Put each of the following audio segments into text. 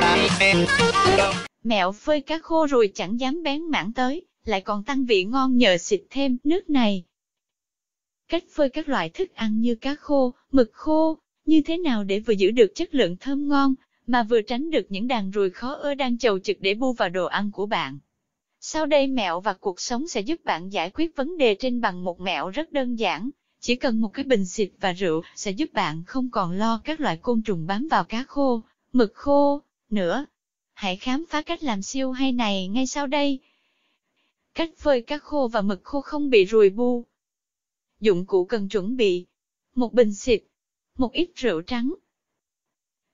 Vâng. Mẹo phơi cá khô rồi chẳng dám bén mảng tới, lại còn tăng vị ngon nhờ xịt thêm nước này. Cách phơi các loại thức ăn như cá khô, mực khô, như thế nào để vừa giữ được chất lượng thơm ngon, mà vừa tránh được những đàn ruồi khó ưa đang chầu trực để bu vào đồ ăn của bạn. Sau đây mẹo và cuộc sống sẽ giúp bạn giải quyết vấn đề trên bằng một mẹo rất đơn giản. Chỉ cần một cái bình xịt và rượu sẽ giúp bạn không còn lo các loại côn trùng bám vào cá khô, mực khô, nữa. Hãy khám phá cách làm siêu hay này ngay sau đây. Cách phơi cá khô và mực khô không bị ruồi bu. Dụng cụ cần chuẩn bị. Một bình xịt, một ít rượu trắng.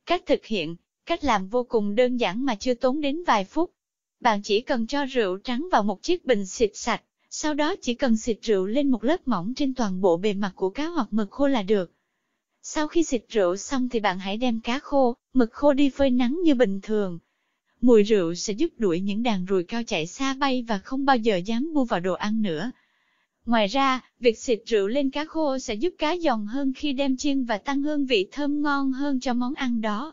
Cách thực hiện, cách làm vô cùng đơn giản mà chưa tốn đến vài phút. Bạn chỉ cần cho rượu trắng vào một chiếc bình xịt sạch, sau đó chỉ cần xịt rượu lên một lớp mỏng trên toàn bộ bề mặt của cá hoặc mực khô là được. Sau khi xịt rượu xong thì bạn hãy đem cá khô, mực khô đi phơi nắng như bình thường. Mùi rượu sẽ giúp đuổi những đàn ruồi cao chạy xa bay và không bao giờ dám bu vào đồ ăn nữa. Ngoài ra, việc xịt rượu lên cá khô sẽ giúp cá giòn hơn khi đem chiên và tăng hương vị thơm ngon hơn cho món ăn đó.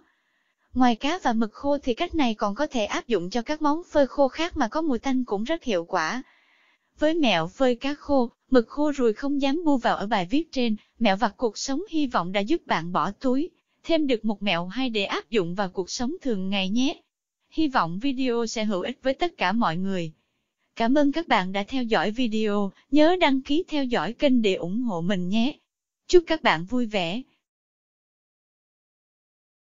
Ngoài cá và mực khô thì cách này còn có thể áp dụng cho các món phơi khô khác mà có mùi tanh cũng rất hiệu quả. Với mẹo phơi cá khô, mực khô rồi không dám bu vào ở bài viết trên, mẹo vặt cuộc sống hy vọng đã giúp bạn bỏ túi, thêm được một mẹo hay để áp dụng vào cuộc sống thường ngày nhé. Hy vọng video sẽ hữu ích với tất cả mọi người. Cảm ơn các bạn đã theo dõi video, nhớ đăng ký theo dõi kênh để ủng hộ mình nhé. Chúc các bạn vui vẻ.